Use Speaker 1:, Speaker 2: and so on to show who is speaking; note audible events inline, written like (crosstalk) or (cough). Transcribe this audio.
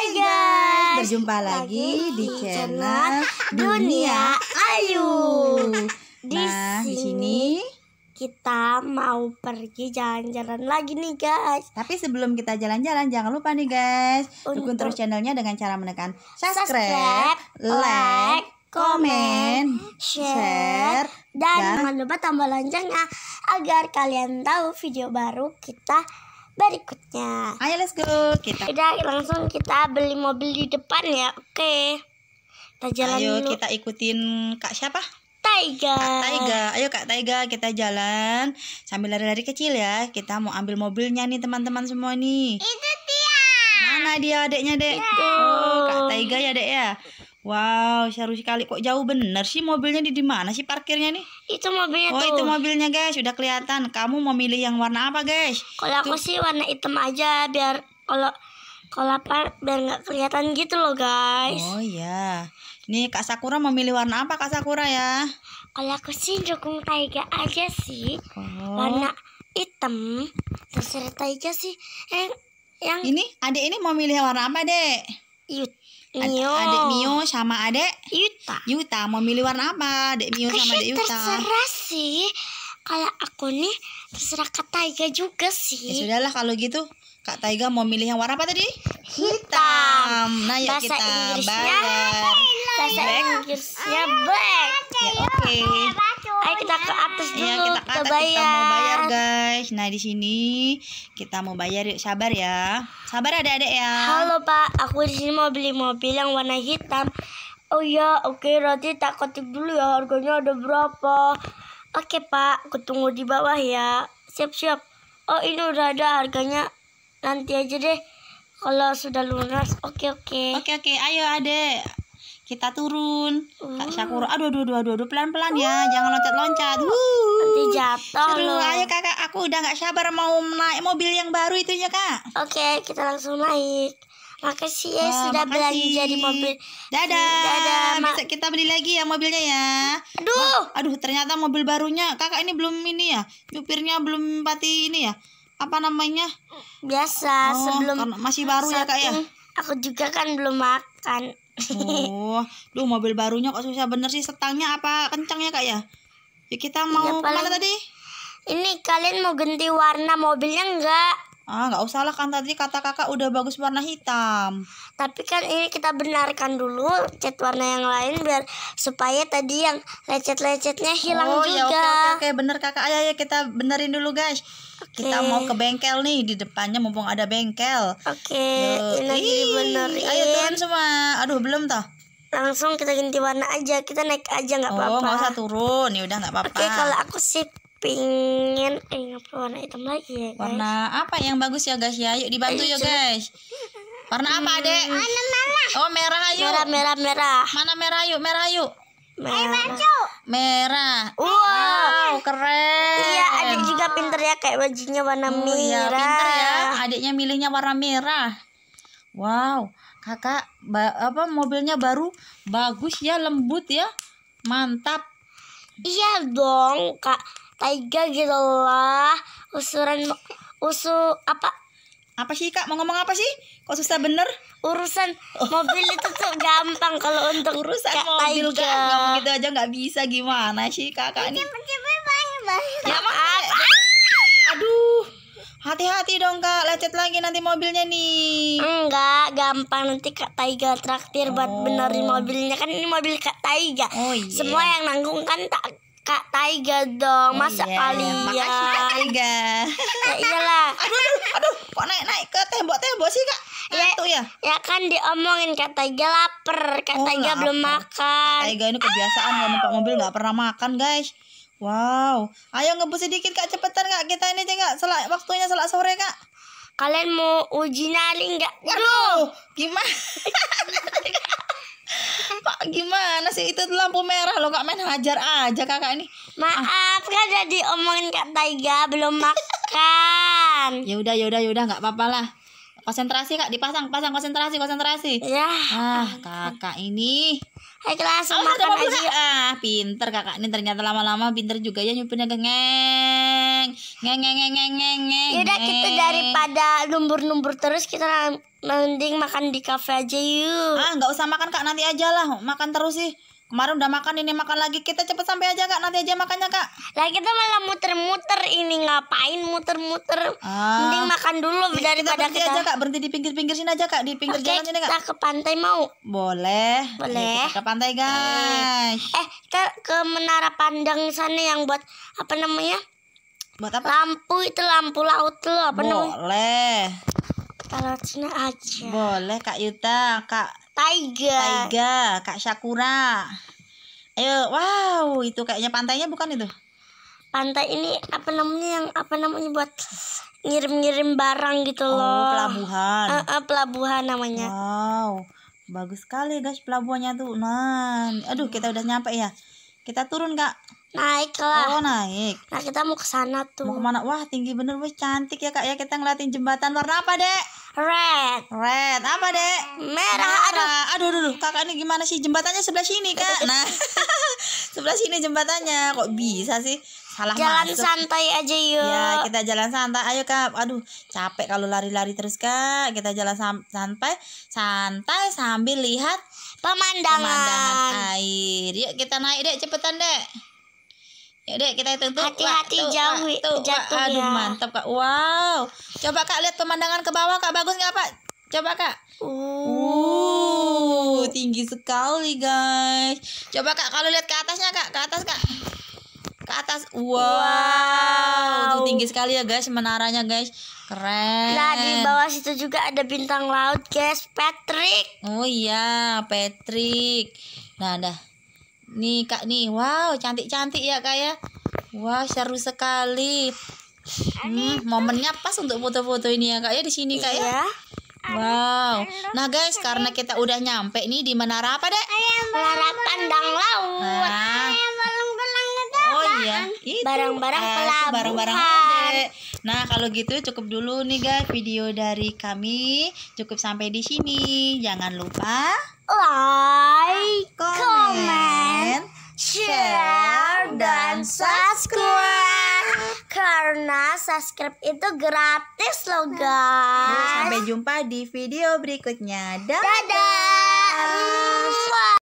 Speaker 1: Hai guys, berjumpa lagi, lagi di channel Dunia Ayu. Di nah, di sini kita mau pergi jalan-jalan lagi nih guys. Tapi sebelum kita jalan-jalan jangan lupa nih guys, dukung terus channelnya dengan cara menekan subscribe, subscribe like, komen, share, dan, dan... jangan lupa tambah loncengnya agar kalian tahu video baru kita berikutnya. Ayo let's go kita. Udah langsung kita beli mobil di depan ya. Oke. Kita jalan Ayo dulu. kita ikutin Kak siapa? Taiga. Kak Taiga. Ayo Kak Taiga kita jalan sambil lari-lari kecil ya. Kita mau ambil mobilnya nih teman-teman semua nih. Itu dia. Mana dia adeknya, Dek? Oh, Kak Taiga ya, Dek ya. Wow, seru sekali. Kok jauh bener sih mobilnya di, dimana mana sih parkirnya nih? Itu mobilnya oh, tuh. itu mobilnya, guys. Sudah kelihatan. Kamu mau milih yang warna apa, guys? Kalau aku sih warna hitam aja biar kalau kalau apa biar nggak kelihatan gitu loh, guys. Oh iya. Nih Kak Sakura mau milih warna apa Kak Sakura ya? Kalau aku sih dukung Taiga aja sih. Oh. Warna hitam. Terserah Taiga sih eh yang ini adik ini mau milih warna apa, Dek? Yut. Ad Mio. Adek Mio sama adek Yuta. Yuta mau milih warna apa? Adek Mio sama adek Yuta. Terserah sih. Kalau aku nih terserah Kak Taiga juga sih. Ya sudahlah kalau gitu. Kak Taiga mau milih yang warna apa tadi? Hitam. Nah, yuk Bahasa kita Inggrisnya, bayar. Bahasa iya. Inggrisnya black. Ya, Oke. Okay. Ayo kita ke atas iya, dulu. Ya, kita ke atas kita mau bayar guys. Nah, di sini kita mau bayar yuk. Sabar ya. Sabar ada adik ya. Halo, Pak. Aku di sini mau beli mobil yang warna hitam. Oh ya, oke. Okay, nanti tak ketik dulu ya harganya ada berapa. Oke, okay, Pak. Aku di bawah ya. Siap-siap. Oh, ini udah ada harganya. Nanti aja deh. Kalau sudah lunas, oke okay, oke. Okay. Oke okay, oke, okay. ayo adek kita turun kak uh. syakur aduh aduh aduh aduh pelan pelan ya jangan loncat loncat nanti jatuh seru loh. ayo kakak aku udah gak sabar mau naik mobil yang baru itu ya kak. Oke, kita langsung naik. Makasih ya oh, sudah makasih. belanja di mobil. Dadah. Dadah. Bisa kita beli lagi ya mobilnya ya. Aduh. Wah, aduh ternyata mobil barunya kakak ini belum ini ya. Nyupirnya belum pati ini ya. Apa namanya? Biasa oh, sebelum masih baru ya kak ya. Aku juga kan belum makan. Oh, duh mobil barunya kok susah bener sih setangnya apa kencangnya kak ya? Ya kita mau ya, paling... kemana tadi? Ini kalian mau ganti warna mobilnya enggak? Ah, enggak usah lah kan tadi kata kakak udah bagus warna hitam. Tapi kan ini kita benarkan dulu cat warna yang lain biar supaya tadi yang lecet-lecetnya hilang oh, ya, juga. Oh ya oke okay, oke okay, bener kakak ayo ya kita benerin dulu guys. Okay. Kita mau ke bengkel nih di depannya mumpung ada bengkel. Oke. Okay, ini lagi benerin. Ayo turun semua. Aduh belum toh langsung kita ganti warna aja kita naik aja nggak apa-apa oh nggak usah turun ya udah nggak apa-apa oke okay, kalau aku sip pingin eh warna hitam lagi ya guys warna apa yang bagus ya guys ya yuk dibantu ya guys
Speaker 2: warna apa adek hmm. warna merah oh merah ayo merah merah merah mana
Speaker 1: merah yuk merah yuk merah eh, merah wow, wow keren iya adik juga pinter ya kayak bajunya warna oh, iya, merah iya, pinter ya adiknya milihnya warna merah wow kakak apa mobilnya baru bagus ya lembut ya mantap iya dong kak Tiger gitu lah usuran usu apa apa sih kak mau ngomong apa sih kok susah bener urusan oh. mobil itu tuh gampang kalau untuk urusan kak mobil taiga. kak ngomong gitu aja nggak bisa gimana sih Kak ini ya maaf aduh hati-hati dong kak lecet lagi nanti mobilnya nih enggak gampang nanti kak Taiga traktir oh. buat benerin oh. mobilnya kan ini mobil kak Taiga oh, iya. semua yang nanggung kan tak Kak Taiga dong, oh masa iya. kalian? Makasih Kak Taiga. (laughs) ya iyalah. Aduh, (laughs) aduh, aduh, kok naik-naik ke tembok-tembok sih Kak? Ya itu ya? Ya kan diomongin Kak Taiga lapar, Kak oh, Taiga belum makan. Kak Taiga ini kebiasaan kalau numpak mobil nggak pernah makan guys. Wow, ayo ngebus sedikit Kak cepetan Kak kita ini Kak selak waktunya selak sore Kak. Kalian mau uji nali nggak? Waduh, gimana? (laughs) sih itu lampu merah lo kak main hajar aja kakak ini maaf ah. kan jadi omongin kak Taiga belum makan (laughs) ya udah ya udah ya udah nggak papa lah konsentrasi kak dipasang pasang konsentrasi konsentrasi ya ah kakak ini Hai kelas oh, makan aja. Kak. Ah, pinter kakak ini ternyata lama-lama pinter juga ya nyupirnya gengeng. Ngeng ngeng ngeng ngeng ngeng. ngeng. Yaudah kita daripada lumbur-lumbur terus kita mending makan di kafe aja yuk. Ah, nggak usah makan Kak nanti aja lah. Makan terus sih. Kemarin udah makan ini makan lagi kita cepet sampai aja kak nanti aja makannya kak. Lah kita malah muter-muter ini ngapain muter-muter? Ah. Mending makan dulu ini iya, daripada kita berhenti kita... aja kak berhenti di pinggir-pinggir sini aja kak di pinggir okay, jalan sini kak. Kita ke pantai mau? Boleh. Boleh. Kita ke pantai guys. Eh kita ke menara pandang sana yang buat apa namanya? Buat apa? Lampu itu lampu laut tuh apa Boleh. namanya? Boleh. Kalau sini aja. Boleh kak Yuta kak Taiga. Taiga, Kak Sakura. Ayo, wow, itu kayaknya pantainya bukan itu? Pantai ini apa namanya yang apa namanya buat ngirim-ngirim barang gitu oh, loh. Oh, pelabuhan. Uh, uh, pelabuhan namanya. Wow. Bagus sekali guys pelabuhannya tuh. Nah, aduh kita udah nyampe ya. Kita turun, Kak. Naik lah. Oh, naik. Nah, kita mau ke sana tuh. Mau kemana? Wah, tinggi bener. Wih, cantik ya, Kak. Ya, kita ngeliatin jembatan warna apa, Dek? Red. Red. Apa, Dek? Merah. Merah. Aduh, aduh, aduh. Kakak ini gimana sih? Jembatannya sebelah sini, Kak. (laughs) Nah, (laughs) sebelah sini jembatannya. Kok bisa sih? Salah jalan masuk. santai aja yuk. Ya, kita jalan santai. Ayo, Kak. Aduh, capek kalau lari-lari terus, Kak. Kita jalan santai, santai sambil lihat pemandangan. pemandangan air. Yuk, kita naik, Dek. Cepetan, Dek. Ya deh kita hitung tuh. Hati-hati jauh tuh, jatuh wah, aduh, ya. mantap Kak. Wow. Coba Kak lihat pemandangan ke bawah Kak. Bagus nggak Pak? Coba Kak. Uh. uh, tinggi sekali guys. Coba Kak kalau lihat ke atasnya Kak, ke atas Kak. Ke atas. Wow. wow. Tuh tinggi sekali ya guys menaranya guys. Keren. Nah, di bawah situ juga ada bintang laut guys, Patrick. Oh iya, Patrick. Nah, dah. Nih kak nih, wow cantik-cantik ya kak ya. Wah wow, seru sekali. Hmm, momennya pas untuk foto-foto ini ya kak ya di sini kak ya. Iya. Wow. Nah guys, karena kita udah nyampe nih di menara apa dek? Menara pandang laut. Nah. Oh iya, barang-barang ah, pelabuhan. Barang-barang Nah, kalau gitu cukup dulu nih guys video dari kami. Cukup sampai di sini. Jangan lupa like, ah, comment, share dan subscribe. Karena subscribe itu gratis loh guys. Sampai jumpa di video berikutnya. Dadah. Dadah.